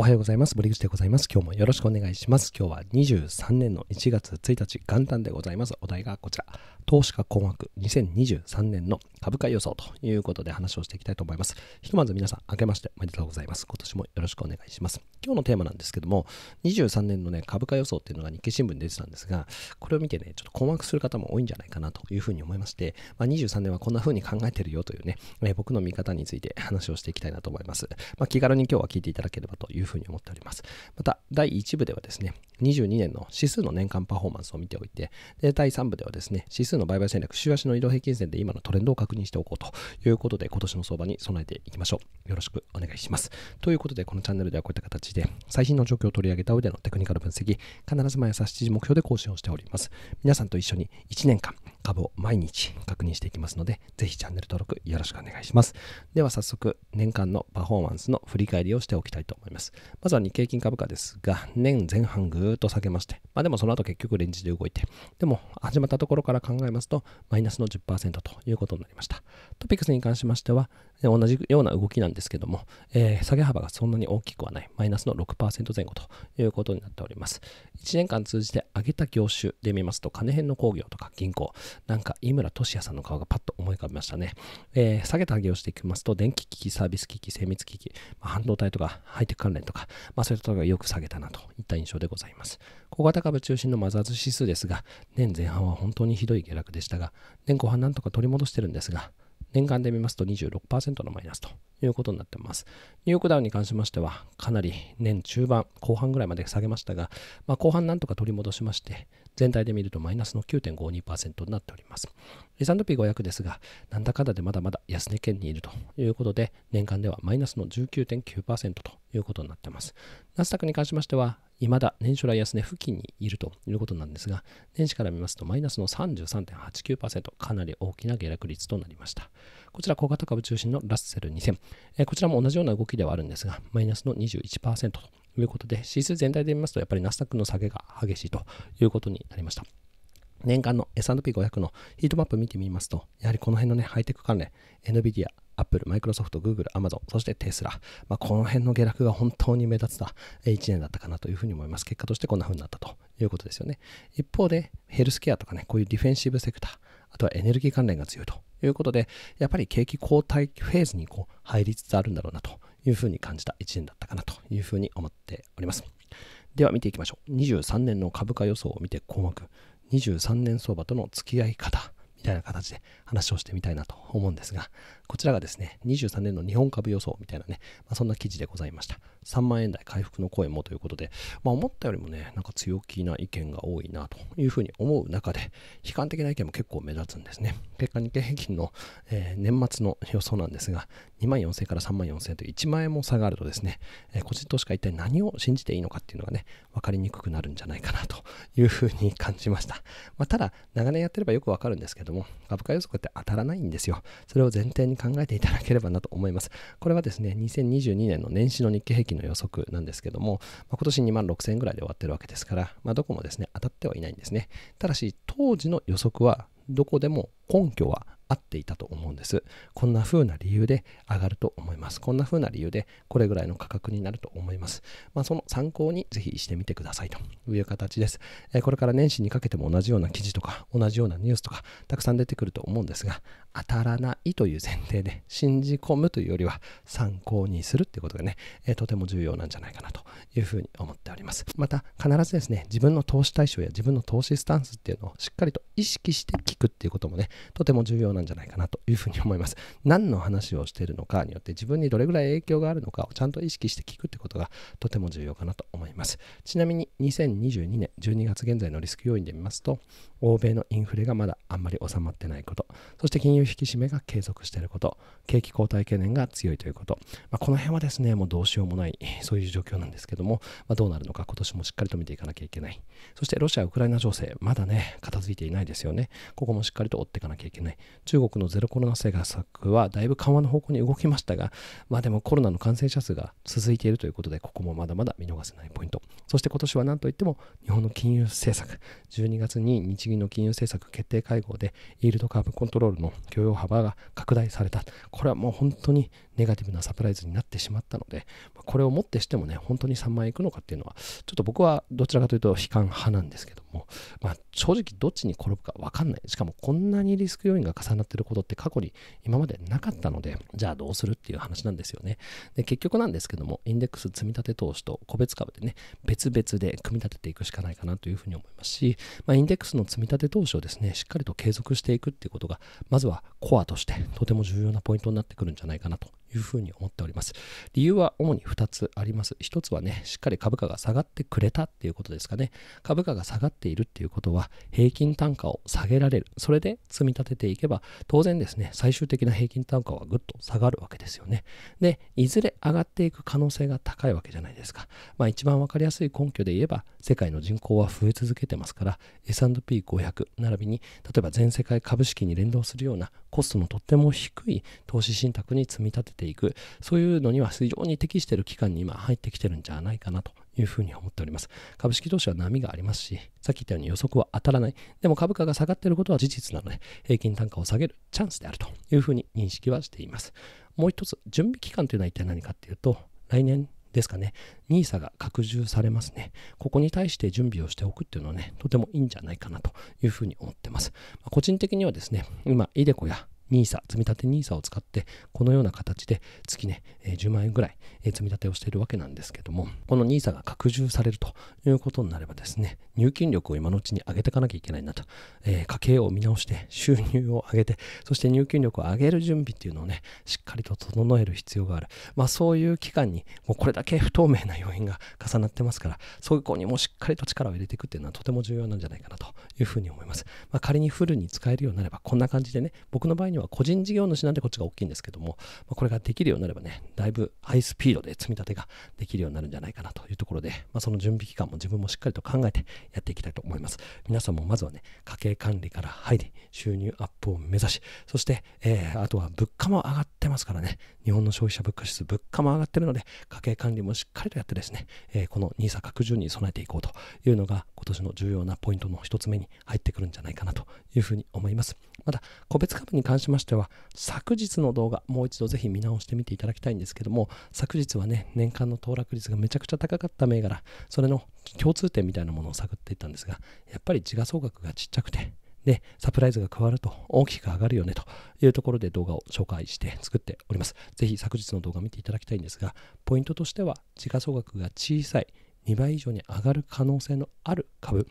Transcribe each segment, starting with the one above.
おはようございます。堀口でございます。今日もよろしくお願いします。今日は23年の1月1日元旦でございます。お題がこちら。投資家困惑2023年の株価予想ということで話をしていきたいと思います。ひとまず皆さん、明けましておめでとうございます。今年もよろしくお願いします。今日のテーマなんですけども、23年のね、株価予想っていうのが日経新聞に出てたんですが、これを見てね、ちょっと困惑する方も多いんじゃないかなというふうに思いまして、まあ、23年はこんな風に考えてるよというね、え僕の見方について話をしていきたいなと思います。まあ、気軽に今日は聞いていただければといういうふうに思っております。また、第1部ではですね、2022年の指数の年間パフォーマンスを見ておいて、で第3部ではですね、指数の売買戦略、週足の移動平均線で今のトレンドを確認しておこうということで、今年の相場に備えていきましょう。よろしくお願いします。ということで、このチャンネルではこういった形で、最新の状況を取り上げた上でのテクニカル分析、必ず毎朝7時目標で更新をしております。皆さんと一緒に1年間、株を毎日確認していきますので、ぜひチャンネル登録よろしくお願いします。では早速、年間のパフォーマンスの振り返りをしておきたいと思います。まずは日経金株価ですが、年前半ぐっと下げまして、まあ、でもその後結局レンジで動いて、でも始まったところから考えますと、マイナスの10%ということになりました。トピックスに関しましては、で同じような動きなんですけども、えー、下げ幅がそんなに大きくはない、マイナスの6%前後ということになっております。1年間通じて上げた業種で見ますと、金編の工業とか銀行、なんか井村俊也さんの顔がパッと思い浮かびましたね。えー、下げた業種でいきますと、電気機器、サービス機器、精密機器、まあ、半導体とかハイテク関連とか、まあ、そういったところがよく下げたなといった印象でございます。小型株中心のマザーズ指数ですが、年前半は本当にひどい下落でしたが、年後半なんとか取り戻してるんですが、年間で見ますと26%のマイナスということになっています。ニューヨークダウンに関しましては、かなり年中盤、後半ぐらいまで下げましたが、まあ、後半なんとか取り戻しまして、全体で見るとマイナスの9.52%になっております。S&P500 ですが、なんだかんだでまだまだ安値圏にいるということで、年間ではマイナスの19.9%ということになっています。ナスタックに関しましては、未だ年初来安値付近にいるということなんですが、年始から見ますとマイナスの33.89%、かなり大きな下落率となりました。こちら小型株中心のラッセル2000、えー、こちらも同じような動きではあるんですが、マイナスの21%ということで、指数全体で見ますとやっぱりナスダックの下げが激しいということになりました。年間の S&P500 のヒートマップ見てみますと、やはりこの辺のね、ハイテク関連、NVIDIA、Apple、Microsoft、Google、Amazon、そしてテスラ、まあ、この辺の下落が本当に目立つた1年だったかなというふうに思います。結果としてこんな風になったということですよね。一方で、ヘルスケアとかね、こういうディフェンシブセクター、あとはエネルギー関連が強いということで、やっぱり景気後退フェーズにこう入りつつあるんだろうなというふうに感じた1年だったかなというふうに思っております。では見ていきましょう。23年の株価予想を見て項目。23年相場との付き合い方みたいな形で話をしてみたいなと思うんですが、こちらがですね、23年の日本株予想みたいなね、まあ、そんな記事でございました。3万円台回復の声もということで、まあ、思ったよりもね、なんか強気な意見が多いなというふうに思う中で、悲観的な意見も結構目立つんですね。結果日経平均の、えー、年末の予想なんですが、2万4000から3万4000と1万円も下がるとですね、えー、個人投資家一体何を信じていいのかっていうのがね、分かりにくくなるんじゃないかなというふうに感じました。まあ、ただ、長年やってればよくわかるんですけども、株価予測って当たらないんですよ。それを前提に考えていただければなと思います。これはですね、2022年の年始の日経平均の予測なんですけども、まあ、今年2万6000円ぐらいで終わってるわけですから、まあ、どこもですね、当たってはいないんですね。ただし、当時の予測はどこでも根拠は合っていたと思うんです。こんな風な理由で上がると思います。こんな風な理由でこれぐらいの価格になると思います。まあ、その参考にぜひしてみてくださいという形です。えこれから年始にかけても同じような記事とか同じようなニュースとかたくさん出てくると思うんですが、当たらないという前提で信じ込むというよりは参考にするっていうことがね、えとても重要なんじゃないかなというふうに思っております。また必ずですね、自分の投資対象や自分の投資スタンスっていうのをしっかりと意識して聞くっていうこともね、とても重要なんじゃないかなというふうに思います。何の話をしているのかによって自分にどれぐらい影響があるのかをちゃんと意識して聞くってことがとても重要かなと思います。ちなみに2022年12月現在のリスク要因で見ますと、欧米のインフレがまだあんまり収まってないこと、そして金融引き締めが継続していること、景気後退懸念が強いということ、まあ、この辺はですね、もうどうしようもない、そういう状況なんですけども、まあ、どうなるのか今年もしっかりと見ていかなきゃいけない。そしてロシア・ウクライナ情勢、まだね、片付いていないですよね。ここもしっかりと追っていかなきゃいけない。中国のゼロコロナ政策はだいぶ緩和の方向に動きましたが、まあでもコロナの感染者数が続いているということで、ここもまだまだ見逃せないポイント。そして今年は何といっても日本の金融政策、12月に日銀の金融政策決定会合で、イールドカーブコントロールの許容幅が拡大されたこれはもう本当にネガティブなサプライズになってしまったのでこれをもってしてもね、本当に3万円いくのかっていうのは、ちょっと僕はどちらかというと悲観派なんですけども、まあ、正直どっちに転ぶか分かんない。しかもこんなにリスク要因が重なってることって過去に今までなかったので、じゃあどうするっていう話なんですよね。で、結局なんですけども、インデックス積み立て投資と個別株でね、別々で組み立てていくしかないかなというふうに思いますし、まあ、インデックスの積み立て投資をですね、しっかりと継続していくっていうことが、まずはコアとしてとても重要なポイントになってくるんじゃないかなというふうに思っております。理由は主に2つあります。1つはね、しっかり株価が下がってくれたっていうことですかね。株価が下がっているっていうことは、平均単価を下げられる。それで積み立てていけば、当然ですね、最終的な平均単価はぐっと下がるわけですよね。で、いずれ上がっていく可能性が高いわけじゃないですか。まあ一番わかりやすい根拠で言えば、世界の人口は増え続けてますから、S&P500 並びに、例えば全世界株式に連動するようなコストのとっても低い投資信託に積み立てていく、そういうのには非常に適している期間に今入ってきてるんじゃないかなというふうに思っております。株式投資は波がありますし、さっき言ったように予測は当たらない。でも株価が下がっていることは事実なので、平均単価を下げるチャンスであるというふうに認識はしています。もう一つ、準備期間というのは一体何かっていうと、来年ですかね、NISA が拡充されますね。ここに対して準備をしておくっていうのはね、とてもいいんじゃないかなというふうに思ってます。ま個人的にはですね、今、イデコや NISA、積立 NISA を使って、このような形で月ね、え10万円ぐらい、え積み立てをしているわけなんですけども、この NISA が拡充されるということになればですね、入金力を今のうちに上げていかなきゃいけないなと、えー、家計を見直して、収入を上げて、そして入金力を上げる準備っていうのをね、しっかりと整える必要がある。まあそういう期間に、もうこれだけ不透明な要因が重なってますから、そういう子にもしっかりと力を入れていくっていうのはとても重要なんじゃないかなというふうに思います。まあ、仮にフルに使えるようになれば、こんな感じでね、僕の場合にには個人事業主なんでこっちが大きいんですけども、まこれができるようになればね、だいぶハイスピードで積み立てができるようになるんじゃないかなというところで、まあ、その準備期間も自分もしっかりと考えてやっていきたいと思います。皆さんもまずはね、家計管理から入り、収入アップを目指し、そして、えー、あとは物価も上がってますからね、日本の消費者物価指数、物価も上がってるので、家計管理もしっかりとやってですね、えー、この NISA 拡充に備えていこうというのが、今年の重要なポイントの1つ目に入ってくるんじゃないかなというふうに思います。また、個別株に関ししましては昨日の動画もう一度ぜひ見直してみていただきたいんですけども昨日はね年間の騰落率がめちゃくちゃ高かった銘柄それの共通点みたいなものを探っていったんですがやっぱり自我総額がちっちゃくてで、サプライズが加わると大きく上がるよねというところで動画を紹介して作っております。ぜひ昨日の動画見ていただきたいんですが、ポイントとしては時価総額が小さい2倍以上に上がる可能性のある株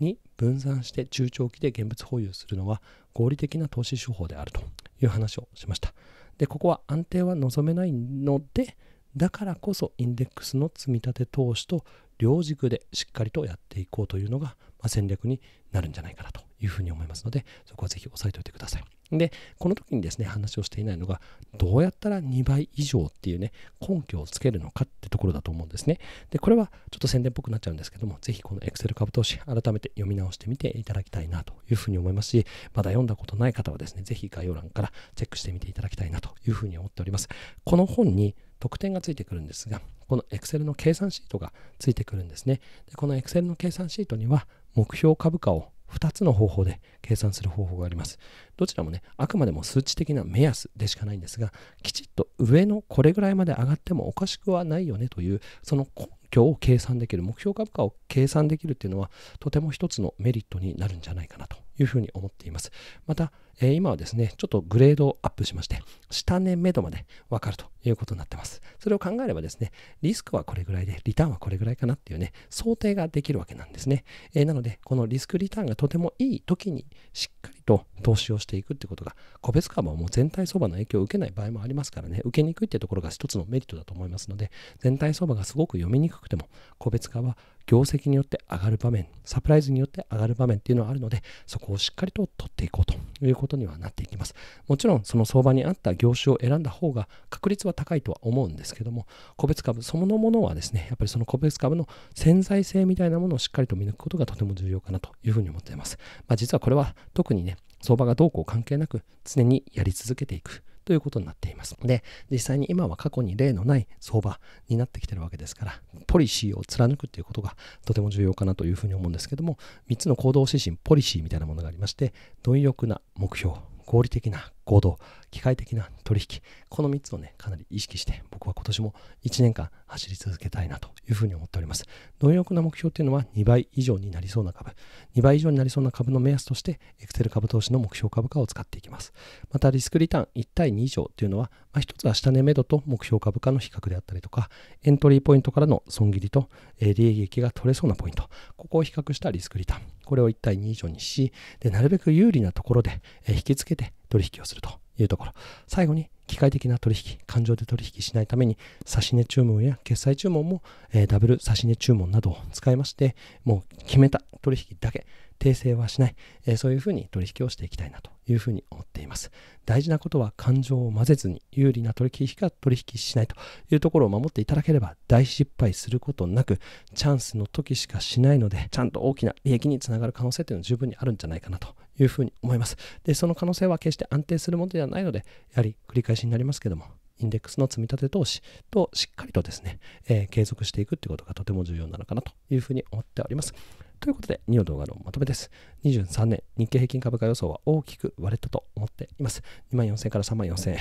に分散して中長期で現物保有するのは合理的な投資手法であるという話をしました。で、ここは安定は望めないので、だからこそインデックスの積み立て投資と両軸でしっかりとやっていこうというのが、戦略になるんじゃないかなというふうに思いますので、そこはぜひ押さえておいてください。で、この時にですね、話をしていないのが、どうやったら2倍以上っていうね、根拠をつけるのかってところだと思うんですね。で、これはちょっと宣伝っぽくなっちゃうんですけども、ぜひこの Excel 株投資、改めて読み直してみていただきたいなというふうに思いますし、まだ読んだことない方はですね、ぜひ概要欄からチェックしてみていただきたいなというふうに思っております。この本に特典がついてくるんですが、この Excel の計算シートがついてくるんですね。でこの Excel の計算シートには、目標株価を2つの方法で計算する方法があります。どちらもね、あくまでも数値的な目安でしかないんですが、きちっと上のこれぐらいまで上がってもおかしくはないよねという、その根拠を計算できる、目標株価を計算できるっていうのは、とても一つのメリットになるんじゃないかなというふうに思っています。また、えー、今はですね、ちょっとグレードをアップしまして、下値目処までわかるということになってます。それを考えればですね、リスクはこれぐらいで、リターンはこれぐらいかなっていうね、想定ができるわけなんですね。えー、なので、このリスクリターンがとてもいい時にしっかりと投資をしていくってことが、個別株はもう全体相場の影響を受けない場合もありますからね、受けにくいってところが一つのメリットだと思いますので、全体相場がすごく読みにくくても、個別株は業績によって上がる場面、サプライズによって上がる場面っていうのはあるので、そこをしっかりと取っていこうということにはなっていきます。もちろん、その相場に合った業種を選んだ方が確率は高いとは思うんですけども、個別株そのものはですね、やっぱりその個別株の潜在性みたいなものをしっかりと見抜くことがとても重要かなというふうに思っています。まあ、実はこれは特にね、相場がどうこう関係なく常にやり続けていく。ということになっていますで、実際に今は過去に例のない相場になってきてるわけですから、ポリシーを貫くということがとても重要かなというふうに思うんですけども、3つの行動指針、ポリシーみたいなものがありまして、貪欲な目標、合理的な行動、機械的な取引、この3つをね、かなり意識して、僕は今年も1年間走り続けたいなというふうに思っております。貪欲な目標っていうのは2倍以上になりそうな株、2倍以上になりそうな株の目安として、Excel 株投資の目標株価を使っていきます。また、リスクリターン1対2以上というのは、まあ、1つは下値目処と目標株価の比較であったりとか、エントリーポイントからの損切りと、え利益が取れそうなポイント、ここを比較したリスクリターン。これを1対2以上にし、で、なるべく有利なところで、え引きつけて取引をするというところ。最後に、機械的な取引、感情で取引しないために、指値注文や決済注文も、えー、ダブル指値注文などを使いまして、もう決めた取引だけ、訂正はしない、えー、そういうふうに取引をしていきたいなというふうに思っています。大事なことは感情を混ぜずに有利な取引しか取引しないというところを守っていただければ大失敗することなくチャンスの時しかしないのでちゃんと大きな利益につながる可能性というのは十分にあるんじゃないかなというふうに思います。で、その可能性は決して安定するものではないのでやはり繰り返しになりますけどもインデックスの積み立て投資としっかりとですね、えー、継続していくってことがとても重要なのかなというふうに思っております。ということで、2の動画のまとめです。2023年日経平均株価予想は大きく割れたと思っています。2万4000から3万4000円。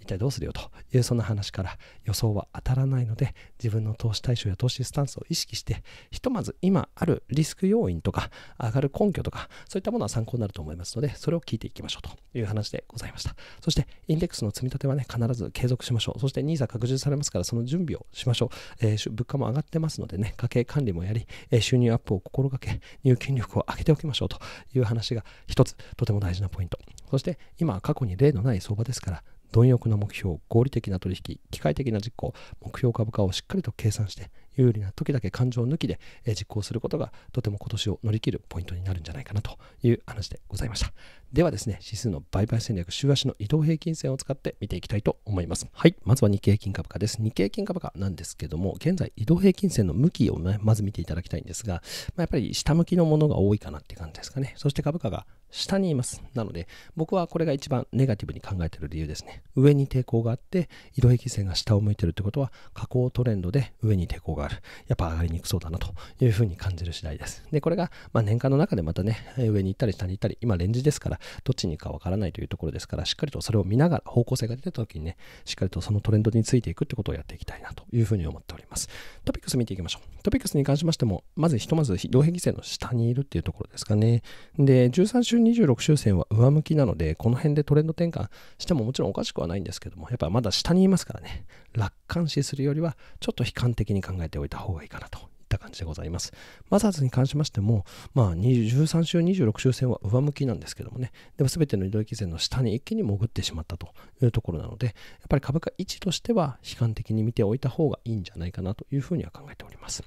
一体どうするよというそんな話から予想は当たらないので自分の投資対象や投資スタンスを意識してひとまず今あるリスク要因とか上がる根拠とかそういったものは参考になると思いますのでそれを聞いていきましょうという話でございました。そしてインデックスの積み立てはね必ず継続しましょう。そして NISA 拡充されますからその準備をしましょう。えー、物価も上がってますのでね家計管理もやり、え収入アップを心がけ入金力を上げておきましょうという話が一つとても大事なポイント。そして今過去に例のない相場ですから、貪欲な目標、合理的な取引、機械的な実行、目標株価をしっかりと計算して有利な時だけ感情抜きで、え実行することがとても今年を乗り切るポイントになるんじゃないかなという話でございました。ではですね、指数の売買戦略、週足の移動平均線を使って見ていきたいと思います。はい、まずは日経平均株価です。日経平均株価なんですけども、現在移動平均線の向きをね、まず見ていただきたいんですが、まあ、やっぱり下向きのものが多いかなって感じですかね。そして株価が下にいます。なので、僕はこれが一番ネガティブに考えている理由ですね。上に抵抗があって、移動平均線が下を向いているということは、下降トレンドで上に抵抗がある。やっぱ上がりにくそうだなというふうに感じる次第です。で、これが、ま年間の中でまたね、上に行ったり下に行ったり、今レンジですから、どっちに行くかわからないというところですから、しっかりとそれを見ながら、方向性が出た時にね、しっかりとそのトレンドについていくってことをやっていきたいなというふうに思っております。トピックス見ていきましょう。トピックスに関しましても、まずひとまず移動平均線の下にいるっていうところですかね。で、13週週26周線は上向きなので、この辺でトレンド転換してももちろんおかしくはないんですけども、やっぱまだ下にいますからね、楽観視するよりは、ちょっと悲観的に考えておいた方がいいかなとった感じでございます。マザーズに関しましても、まあ、13週、26週線は上向きなんですけどもね、でも全ての移動基線の下に一気に潜ってしまったというところなので、やっぱり株価位置としては悲観的に見ておいた方がいいんじゃないかなというふうには考えております。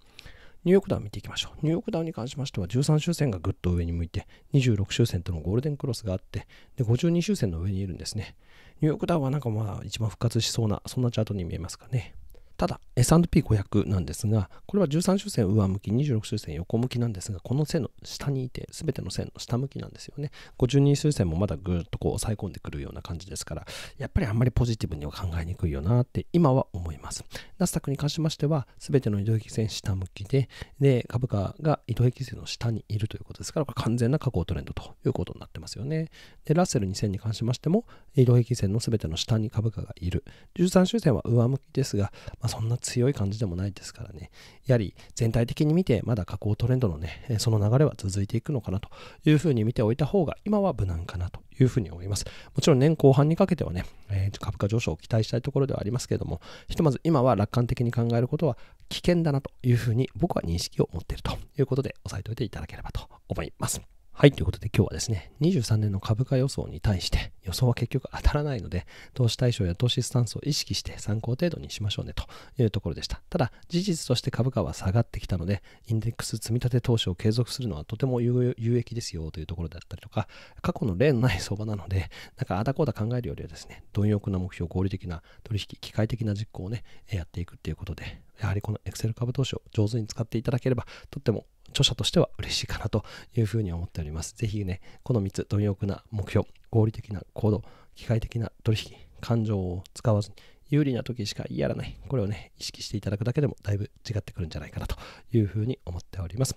ニューヨークダウン見ていきましょう。ニューヨークダウンに関しましては13周線がぐっと上に向いて、26周線とのゴールデンクロスがあって、で52周線の上にいるんですね。ニューヨークダウンはなんかまあ一番復活しそうな、そんなチャートに見えますかね。ただ S&P500 なんですがこれは13周線上向き26周線横向きなんですがこの線の下にいてすべての線の下向きなんですよね52周線もまだぐーっとこう抑え込んでくるような感じですからやっぱりあんまりポジティブには考えにくいよなって今は思いますナスタックに関しましてはすべての移動平均線下向きでで株価が移動平均線の下にいるということですからこれ完全な下降トレンドということになってますよねでラッセル2000に関しましても移動平均線のすべての下に株価がいる13周線は上向きですが、まそんな強い感じでもないですからね、やはり全体的に見て、まだ下降トレンドのね、その流れは続いていくのかなというふうに見ておいた方が、今は無難かなというふうに思います。もちろん年後半にかけてはね、えー、株価上昇を期待したいところではありますけれども、ひとまず今は楽観的に考えることは危険だなというふうに僕は認識を持っているということで、押さえておいていただければと思います。はい、ということで今日はですね、23年の株価予想に対して予想は結局当たらないので、投資対象や投資スタンスを意識して参考程度にしましょうねというところでした。ただ、事実として株価は下がってきたので、インデックス積み立て投資を継続するのはとても有益ですよというところだったりとか、過去の例のない相場なので、なんかあだこうだ考えるよりはですね、貪欲な目標、合理的な取引、機械的な実行をね、やっていくっていうことで、やはりこの Excel 株投資を上手に使っていただければ、とっても著者としては嬉しいかなというふうに思っております。ぜひね、この3つ、貪欲な目標、合理的な行動、機械的な取引、感情を使わずに、有利な時しかやらない。これをね、意識していただくだけでもだいぶ違ってくるんじゃないかなというふうに思っております。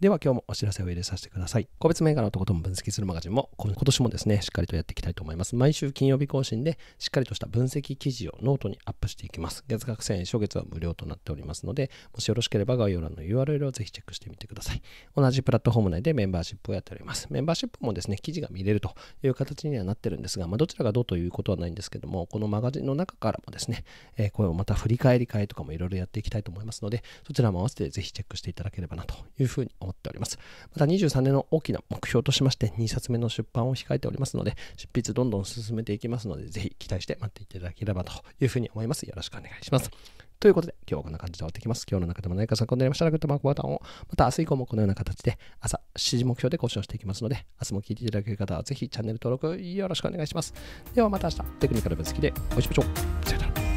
では今日もお知らせを入れさせてください。個別銘柄のとことも分析するマガジンも今年もですね、しっかりとやっていきたいと思います。毎週金曜日更新でしっかりとした分析記事をノートにアップしていきます。月額1000円、初月は無料となっておりますので、もしよろしければ概要欄の URL をぜひチェックしてみてください。同じプラットフォーム内でメンバーシップをやっております。メンバーシップもですね、記事が見れるという形にはなってるんですが、まあ、どちらがどうということはないんですけども、このマガジンの中からもですね、えー、これをまた振り返り会とかもいろいろやっていきたいと思いますので、そちらも合わせてぜひチェックしていただければなというふうに思います。思っております。また23年の大きな目標としまして、2冊目の出版を控えておりますので、執筆どんどん進めていきますので、ぜひ期待して待っていただければというふうに思います。よろしくお願いします。ということで、今日はこんな感じで終わってきます。今日の中でも何か参考になりましたら、グッドマークボタンを。また明日以降もこのような形で、朝7時目標で更新していきますので、明日も聞いていただける方は、ぜひチャンネル登録よろしくお願いします。ではまた明日、テクニカル分析でお会いしましょう。さよなら。